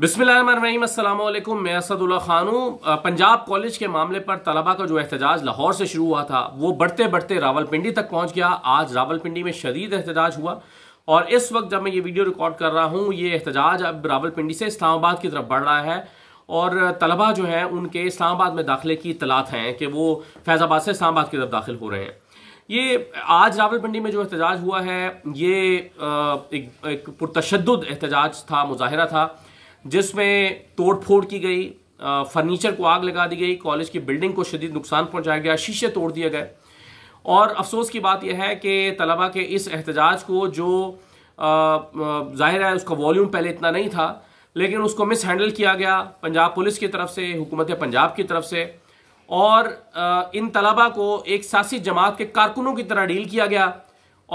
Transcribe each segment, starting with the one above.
बिस्मिल्लाम मैं असदुल्ला खान हूँ पंजाब कॉलेज के मामले पर तलबा का जो एहतजाज लाहौर से शुरू हुआ था वो बढ़ते बढ़ते रावलपिंडी तक पहुँच गया आज रावलपिंडी में शदीद एहतजाज हुआ और इस वक्त जब मैं ये वीडियो रिकॉर्ड कर रहा हूँ ये एहतजाज अब रावलपिंडी से इस्लामाबाद की तरफ बढ़ रहा है और तलबा जो हैं उनके इस्लामाबाद में दाखिले की इतलात हैं कि वो फैज़ाबाद से इस्लामाबाद की तरफ दाखिल हो रहे हैं ये आज रावलपिंडी में जो एहतजाज हुआ है ये एक पुरतशद एहतजाज था मुजाहरा था जिसमें तोड़फोड़ की गई फर्नीचर को आग लगा दी गई कॉलेज की बिल्डिंग को शदीद नुकसान पहुंचाया गया शीशे तोड़ दिए गए और अफसोस की बात यह है कि तलबा के इस एहतजाज को जो ज़ाहिर है उसका वॉल्यूम पहले इतना नहीं था लेकिन उसको मिस हैंडल किया गया पंजाब पुलिस की तरफ से हुकूमत पंजाब की तरफ से और इन तलबा को एक सियासी जमात के कारकुनों की तरह डील किया गया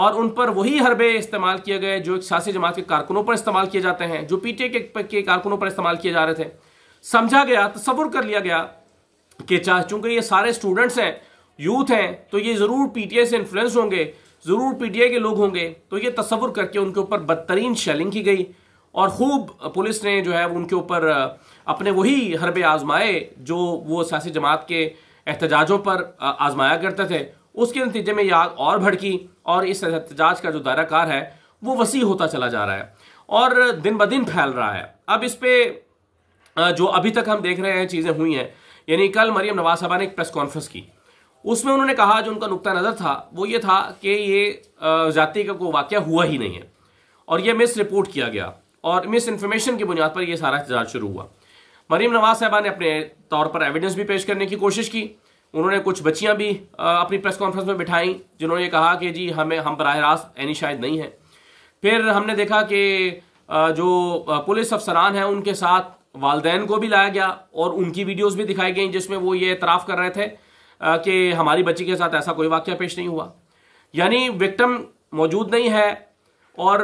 और उन पर वही हरबे इस्तेमाल किए गए जो एक सियासी जमात के कारकुनों पर इस्तेमाल किए जाते हैं जो पीटीए के, के कारकुनों पर इस्तेमाल किए जा रहे थे समझा गया तस्वुर कर लिया गया कि चाहे चूंकि ये सारे स्टूडेंट्स हैं यूथ हैं तो ये ज़रूर पीटीए से इन्फ्लुएंस होंगे ज़रूर पीटीए के लोग होंगे तो ये तस्वुर करके उनके ऊपर बदतरीन शेलिंग की गई और खूब पुलिस ने जो है उनके ऊपर अपने वही हरबे आजमाए जो वो सियासी जमात के एहतजाजों पर आजमाया करते थे उसके नतीजे में याद और भड़की और इस एहतजाज का जो दायराकार है वो वसी होता चला जा रहा है और दिन ब दिन फैल रहा है अब इस पर जो अभी तक हम देख रहे हैं चीज़ें हुई हैं यानी कल मरियम नवाज साहबा ने एक प्रेस कॉन्फ्रेंस की उसमें उन्होंने कहा जो उनका नुकता नज़र था वो ये था कि ये जाति का कोई वाक़ हुआ ही नहीं है और यह मिस रिपोर्ट किया गया और मिस इन्फॉर्मेशन की बुनियाद पर यह सारा इंतजार शुरू हुआ मरीम नवाज साहबा ने अपने तौर पर एविडेंस भी पेश करने की कोशिश की उन्होंने कुछ बच्चियां भी अपनी प्रेस कॉन्फ्रेंस में बिठाई जिन्होंने कहा कि जी हमें हम बरह रास्त एनी शायद नहीं है फिर हमने देखा कि जो पुलिस अफसरान हैं उनके साथ वालदेन को भी लाया गया और उनकी वीडियोस भी दिखाई गई जिसमें वो ये एतराफ़ कर रहे थे कि हमारी बच्ची के साथ ऐसा कोई वाक्य पेश नहीं हुआ यानी विक्टम मौजूद नहीं है और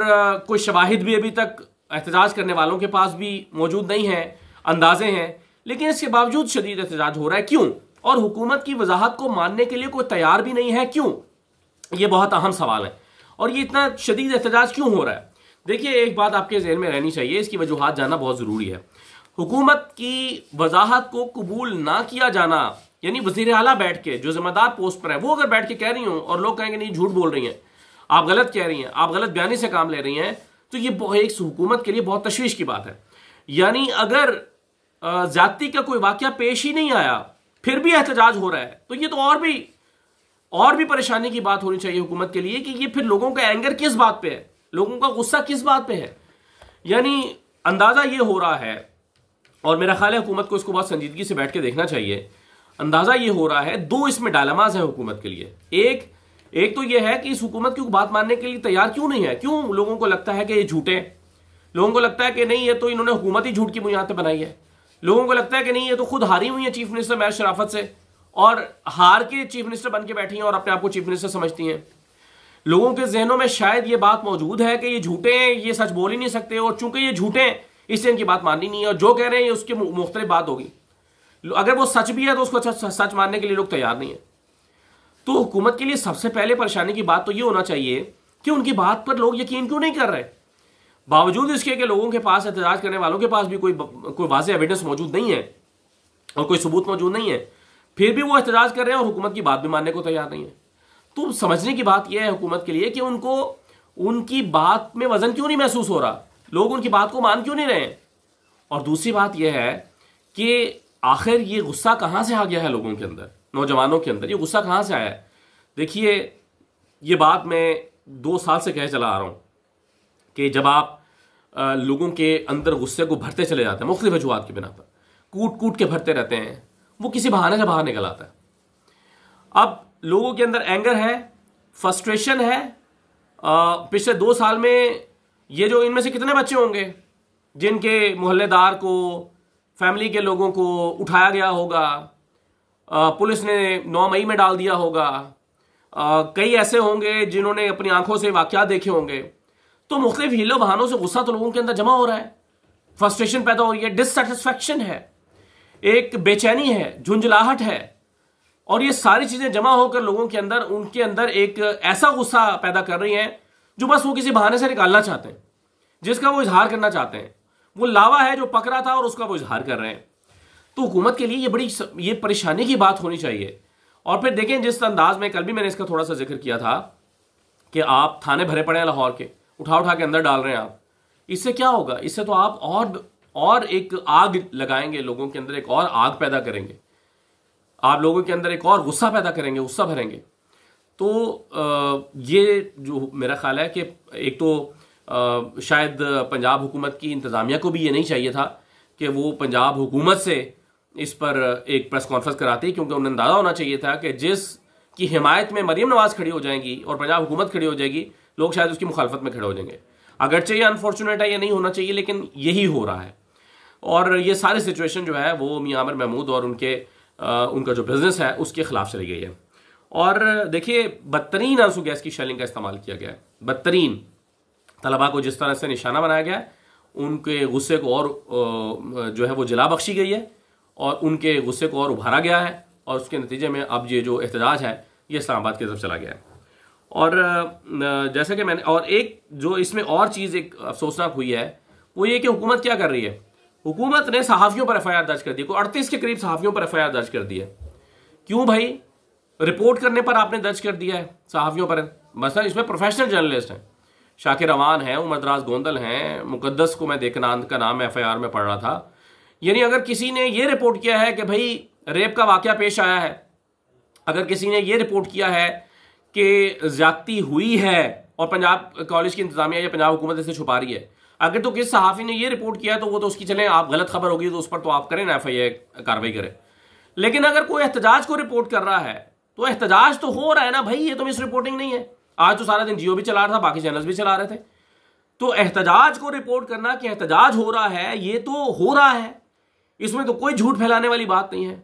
कोई शवाहिद भी अभी तक एहतजाज करने वालों के पास भी मौजूद नहीं है अंदाजे हैं लेकिन इसके बावजूद शदीद एहतजाज हो रहा है क्यों और हुकूमत की वजाहत को मानने के लिए कोई तैयार भी नहीं है क्यों ये बहुत अहम सवाल है और ये इतना शदीद एहतजाज क्यों हो रहा है देखिए एक बात आपके जहन में रहनी चाहिए इसकी वजूहत जानना बहुत ज़रूरी है हुकूमत की वजाहत को कबूल ना किया जाना यानी वजीर अला बैठ के जो जिम्मेदार पोस्ट पर है वो अगर बैठ के कह रही हूँ और लोग कहेंगे नहीं झूठ बोल रही हैं आप गलत कह रही हैं आप गलत बयानी से काम ले रही हैं तो ये एक हुकूमत के लिए बहुत तशवीश की बात है यानी अगर ज्यादा का कोई वाक्य पेश ही नहीं आया फिर भी एहतजाज हो रहा है तो ये तो और भी और भी परेशानी की बात होनी चाहिए हुकूमत के लिए कि ये फिर लोगों का एंगर किस बात पे है लोगों का गुस्सा किस बात पे है यानी अंदाज़ा ये हो रहा है और मेरा ख्याल है हुकूमत को इसको बहुत संजीदगी से बैठ के देखना चाहिए अंदाज़ा ये हो रहा है दो इसमें डायलमाज है हुकूमत के लिए एक एक तो यह है कि इस हुकूमत की बात मानने के लिए तैयार क्यों नहीं है क्यों लोगों को लगता है कि ये झूठे लोगों को लगता है कि नहीं ये तो इन्होंने हुकूमत ही झूठ की बुनियाद पर बनाई है लोगों को लगता है कि नहीं ये तो खुद हारी हुई है चीफ मिनिस्टर महज शराफत से और हार के चीफ मिनिस्टर बन के बैठी हैं और अपने आप को चीफ मिनिस्टर समझती हैं लोगों के जहनों में शायद ये बात मौजूद है कि ये झूठे हैं ये सच बोल ही नहीं सकते और चूंकि ये झूठे हैं इसलिए इनकी बात माननी नहीं है और जो कह रहे हैं ये उसकी मुख्तलिफ बात होगी अगर वो सच भी है तो उसको सच मानने के लिए लोग तैयार नहीं है तो हुकूमत के लिए सबसे पहले परेशानी की बात तो ये होना चाहिए कि उनकी बात पर लोग यकीन क्यों नहीं कर रहे बावजूद इसके कि लोगों के पास एहतजाज करने वालों के पास भी कोई कोई वाज एविडेंस मौजूद नहीं है और कोई सबूत मौजूद नहीं है फिर भी वो एहतजाज कर रहे हैं और हुकूमत की बात भी मानने को तैयार नहीं है तो समझने की बात यह है हुकूमत के लिए कि उनको उनकी बात में वजन क्यों नहीं महसूस हो रहा लोग उनकी बात को मान क्यों नहीं रहे और दूसरी बात यह है कि आखिर ये गुस्सा कहाँ से आ गया है लोगों के अंदर नौजवानों के अंदर ये गुस्सा कहाँ से आया है देखिए ये बात मैं दो साल से कह चला आ रहा हूँ कि जब आप आ, लोगों के अंदर गुस्से को भरते चले जाते हैं मुख्त वजूहत के बिना पर कूट कूट के भरते रहते हैं वो किसी बहाने से बाहर निकल आता है अब लोगों के अंदर एंगर है फ्रस्ट्रेशन है आ, पिछले दो साल में ये जो इनमें से कितने बच्चे होंगे जिनके मोहल्लेदार को फैमिली के लोगों को उठाया गया होगा आ, पुलिस ने नौ मई में डाल दिया होगा आ, कई ऐसे होंगे जिन्होंने अपनी आंखों से वाक्यात देखे होंगे तो मुख्तलिफ हिलो बहानों से गुस्सा तो लोगों के अंदर जमा हो रहा है फ्रस्ट्रेशन पैदा हो रही है डिससेटिस्फेक्शन है एक बेचैनी है झुंझलाहट है और ये सारी चीज़ें जमा होकर लोगों के अंदर उनके अंदर एक ऐसा गुस्सा पैदा कर रही हैं जो बस वो किसी बहाने से निकालना चाहते हैं जिसका वो इजहार करना चाहते हैं वो लावा है जो पक रहा था और उसका वो इजहार कर रहे हैं तो हुकूमत के लिए ये बड़ी ये परेशानी की बात होनी चाहिए और फिर देखें जिस अंदाज में कल भी मैंने इसका थोड़ा सा जिक्र किया था कि आप थाने भरे पड़े हैं लाहौर के उठा उठा के अंदर डाल रहे हैं आप इससे क्या होगा इससे तो आप और और एक आग लगाएंगे लोगों के अंदर एक और आग पैदा करेंगे आप लोगों के अंदर एक और गुस्सा पैदा करेंगे गुस्सा भरेंगे तो ये जो मेरा ख्याल है कि एक तो शायद पंजाब हुकूमत की इंतज़ामिया को भी ये नहीं चाहिए था कि वो पंजाब हुकूमत से इस पर एक प्रेस कॉन्फ्रेंस कराती क्योंकि उन्हें अंदाज़ा होना चाहिए था कि जिस की हिमायत में मरीम नवाज़ खड़ी हो जाएंगी और पंजाब हुकूमत खड़ी हो जाएगी लोग शायद उसकी मुखालफत में खड़े हो जाएंगे अगरचे ये अनफॉर्चुनेट है ये नहीं होना चाहिए लेकिन यही हो रहा है और ये सारी सिचुएशन जो है वो मियाँ महमूद और उनके आ, उनका जो बिज़नेस है उसके ख़िलाफ़ चली गई है और देखिए बदतरीन आंसू गैस की शेलिंग का इस्तेमाल किया गया है बदतरीन तलबा को जिस तरह से निशाना बनाया गया है उनके गुस्से को और जो है वो जला बख्शी गई है और उनके गुस्से को और उभारा गया है और उसके नतीजे में अब ये जो एहतजाज है ये इस्लामाबाद की तरफ चला गया है और जैसा कि मैंने और एक जो इसमें और चीज़ एक अफसोसनाक हुई है वो ये कि हुकूमत क्या कर रही है हुकूमत ने सहाफ़ियों पर एफ दर्ज कर दी को अड़तीस के करीब सहाफ़ियों पर एफ दर्ज कर दी है क्यों भाई रिपोर्ट करने पर आपने दर्ज कर दिया है सहाफ़ियों पर मसला इसमें प्रोफेशनल जर्नलिस्ट हैं शाकिर रवान हैं उमर दराज गोंदल हैं मुकदस को मैं देखनांद का नाम एफ में पढ़ रहा था यानी अगर किसी ने यह रिपोर्ट किया है कि भाई रेप का वाक़ पेश आया है अगर किसी ने यह रिपोर्ट किया है कि ज्यादती हुई है और पंजाब कॉलेज की इंतजामिया या पंजाब हुकूमत इसे छुपा रही है अगर तो किस सहाफ़ी ने यह रिपोर्ट किया तो वो तो उसकी चले आप गलत खबर होगी तो उस पर तो आप करें ना एफ आई कार्रवाई करें लेकिन अगर कोई एहतजाज को रिपोर्ट कर रहा है तो एहतजाज तो हो रहा है ना भाई ये तो मिस रिपोर्टिंग नहीं है आज तो सारा दिन जियो भी चला रहा था बाकी चैनल्स भी चला रहे थे तो एहतजाज को रिपोर्ट करना कि एहतजाज हो रहा है ये तो हो रहा है इसमें तो कोई झूठ फैलाने वाली बात नहीं है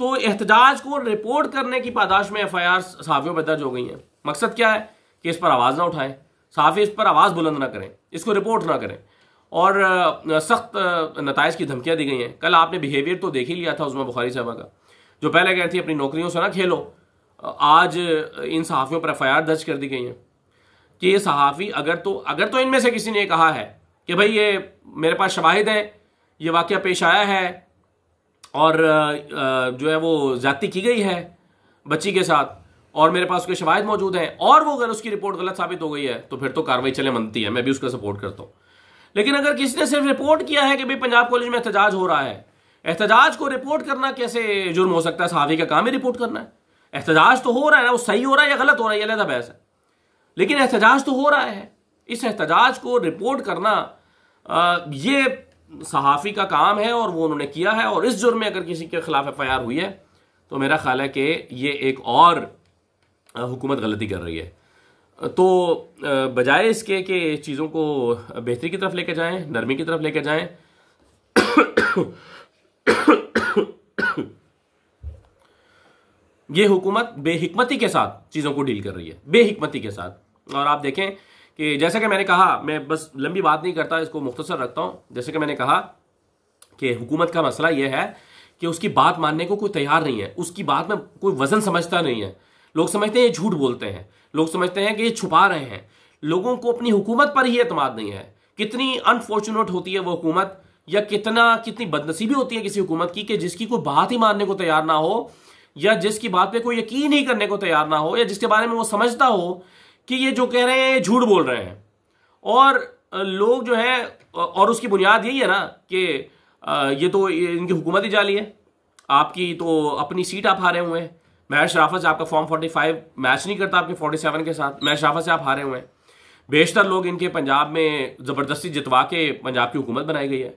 तो एहतजाज को रिपोर्ट करने की पादाश में एफ आई आर सहाफ़ियों पर दर्ज हो गई हैं मकसद क्या है कि इस पर आवाज़ ना उठाएं सहाफ़ी इस पर आवाज़ बुलंद ना करें इसको रिपोर्ट ना करें और सख्त नतज की धमकियाँ दी गई हैं कल आपने बिहेवियर तो देख ही लिया था उसमें बुखारी साहबा का जो पहले कह थी अपनी नौकरियों से ना खेलो आज इन सहाफ़ियों पर एफ आई आर दर्ज कर दी गई है कि ये सहाफ़ी अगर तो अगर तो इनमें से किसी ने कहा है कि भाई ये मेरे पास शवाहिद है ये वाक्य पेश आया है और जो है वो ज्यादती की गई है बच्ची के साथ और मेरे पास उसके शवायद मौजूद हैं और वो अगर उसकी रिपोर्ट गलत साबित हो गई है तो फिर तो कार्रवाई चले बनती है मैं भी उसका सपोर्ट करता हूँ लेकिन अगर किसी ने सिर्फ रिपोर्ट किया है कि भाई पंजाब कॉलेज में एहतजाज हो रहा है एहतजाज को रिपोर्ट करना कैसे जुर्म हो सकता है सहाफ़ी का काम ही रिपोर्ट करना है एहतजाज तो हो रहा है ना वो सही हो रहा है या गलत हो रहा है यह लेता बहस है लेकिन एहतजाज तो हो रहा है इस एहतजाज को रिपोर्ट करना आ, ये सहाफ़ी का काम है और वो उन्होंने किया है और इस जुर्म में अगर किसी के ख़िलाफ़ एफ आई आर हुई है तो मेरा ख्याल है कि ये एक और हुकूमत गलती कर रही है तो बजाय इसके कि चीज़ों को बेहतरी की तरफ लेके जाएं नरमी की तरफ लेके जाएं ये हुकूमत बेहिकमती के साथ चीज़ों को डील कर रही है बेहिकमती के साथ और आप देखें कि जैसा कि मैंने कहा मैं बस लंबी बात नहीं करता इसको मुख्तसर रखता हूँ जैसे कि मैंने कहा कि हुकूमत का मसला यह है कि उसकी बात मानने को कोई तैयार नहीं है उसकी बात में कोई वजन समझता नहीं है लोग समझते हैं ये झूठ बोलते हैं लोग समझते हैं कि ये छुपा रहे हैं लोगों को अपनी हुकूमत पर ही अतमाद नहीं है कितनी अनफॉर्चुनेट होती है वो हुकूमत या कितना कितनी बदनसीबी होती है किसी हुकूमत की कि जिसकी कोई बात ही मानने को तैयार ना हो या जिसकी बात पे कोई यकीन ही करने को तैयार ना हो या जिसके बारे में वो समझता हो कि ये जो कह रहे हैं झूठ बोल रहे हैं और लोग जो है और उसकी बुनियाद यही है ना कि ये तो इनकी हुकूमत ही जाली है आपकी तो अपनी सीट आप हारे हुए हैं मैं शराफत से आपका फॉर्म फोर्टी फाइव मैच नहीं करता आपके फोर्टी सेवन के साथ मैं शराफत से आप हारे हुए हैं बेशतर लोग इनके पंजाब में ज़बरदस्ती जितवा के पंजाब की हुकूमत बनाई गई है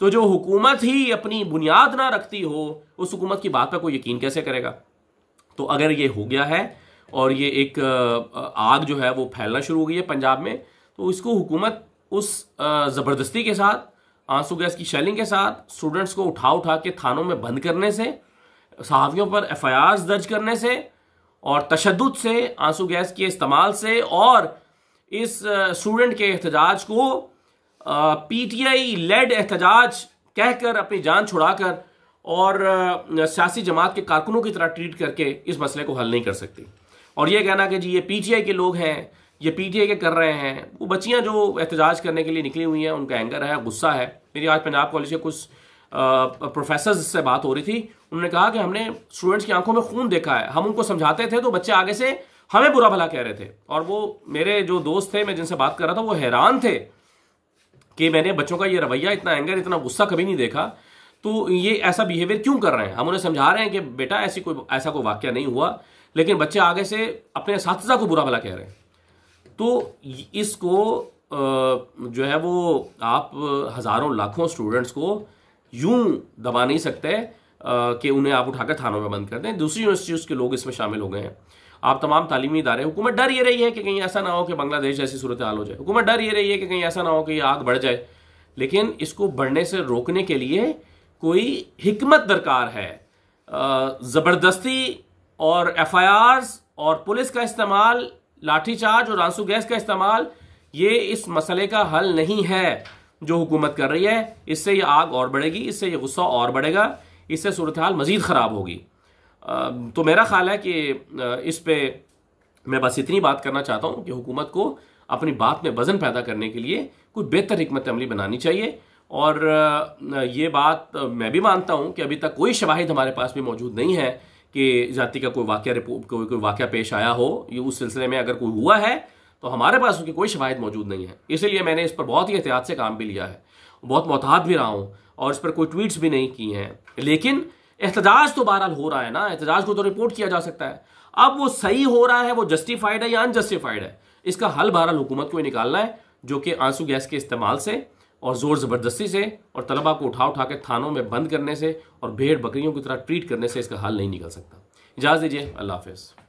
तो जो हुकूमत ही अपनी बुनियाद ना रखती हो उस हुकूमत की बात पर कोई यकीन कैसे करेगा तो अगर ये हो गया है और ये एक आग जो है वो फैलना शुरू हो गई है पंजाब में तो इसको हुकूमत उस ज़बरदस्ती के साथ आंसू गैस की शेलिंग के साथ स्टूडेंट्स को उठा उठा के थानों में बंद करने से सहाफ़ियों पर एफ दर्ज करने से और तशद से आंसू गैस के इस्तेमाल से और इस स्टूडेंट के एहतजाज को पी टी आई लेड एहतजाज कहकर अपनी जान छुड़ाकर और सियासी जमात के कारकुनों की तरह ट्रीट करके इस मसले को हल नहीं कर सकती और ये कहना कि जी ये पीटीआई के लोग हैं ये पीटीआई के कर रहे हैं वो बच्चियाँ जो एहतजाज करने के लिए निकली हुई हैं उनका एंगर है गुस्सा है मेरी आज पंजाब कॉलेज के कुछ प्रोफेसर से बात हो रही थी उन्होंने कहा कि हमने स्टूडेंट्स की आंखों में खून देखा है हम उनको समझाते थे तो बच्चे आगे से हमें बुरा भला कह रहे थे और वो मेरे जो दोस्त थे मैं जिनसे बात कर रहा था वो हैरान थे कि मैंने बच्चों का ये रवैया इतना एंगर इतना गुस्सा कभी नहीं देखा तो ये ऐसा बिहेवियर क्यों कर रहे हैं हम उन्हें समझा रहे हैं कि बेटा ऐसी कोई ऐसा कोई वाक्य नहीं हुआ लेकिन बच्चे आगे से अपने साथ को बुरा भला कह रहे हैं तो इसको जो है वो आप हज़ारों लाखों स्टूडेंट्स को यूं दबा नहीं सकते कि उन्हें आप उठाकर थानों में बंद कर दें दूसरी यूनिवर्सिटीज़ के लोग इसमें शामिल हो गए हैं आप तमाम तालीमी इदारे हुकूमत डर ये रही है कि कहीं ऐसा ना हो कि बांग्लादेश जैसी सूरत हाल हो जाए हुकूमत डर ये रही है कि कहीं ऐसा ना हो कि आग बढ़ जाए लेकिन इसको बढ़ने से रोकने के लिए कोई हमत दरकार है ज़बरदस्ती और एफ और पुलिस का इस्तेमाल लाठीचार्ज और आंसू गैस का इस्तेमाल ये इस मसले का हल नहीं है जो हुकूमत कर रही है इससे ये आग और बढ़ेगी इससे ये गुस्सा और बढ़ेगा इससे सूरत हाल मज़ीद ख़राब होगी तो मेरा ख्याल है कि इस पर मैं बस इतनी बात करना चाहता हूँ कि हुकूमत को अपनी बात में वज़न पैदा करने के लिए कोई बेहतर हमत अमली बनानी चाहिए और ये बात मैं भी मानता हूँ कि अभी तक कोई शवाहिद हमारे पास भी मौजूद नहीं है कि जाति का कोई वाक्य कोई कोई वाक्य पेश आया हो ये उस सिलसिले में अगर कोई हुआ है तो हमारे पास उसकी कोई शवाहद मौजूद नहीं है इसीलिए मैंने इस पर बहुत ही एहतियात से काम भी लिया है बहुत मोहतात भी रहा हूँ और इस पर कोई ट्वीट्स भी नहीं की हैं लेकिन एहतजाज तो बहरहाल हो रहा है ना एहतजाज को तो रिपोर्ट किया जा सकता है अब वो सही हो रहा है वो जस्टिफाइड है या अनजस्टिफाइड है इसका हल बहरहाल हुकूमत को ही निकालना है जो कि आंसू गैस के इस्तेमाल से और ज़ोर ज़बरदस्ती से और तलबा को उठा उठा के थानों में बंद करने से और भेड़ बकरियों की तरह ट्रीट करने से इसका हल नहीं निकल सकता इजाज़ दीजिए अल्लाह हाफिज़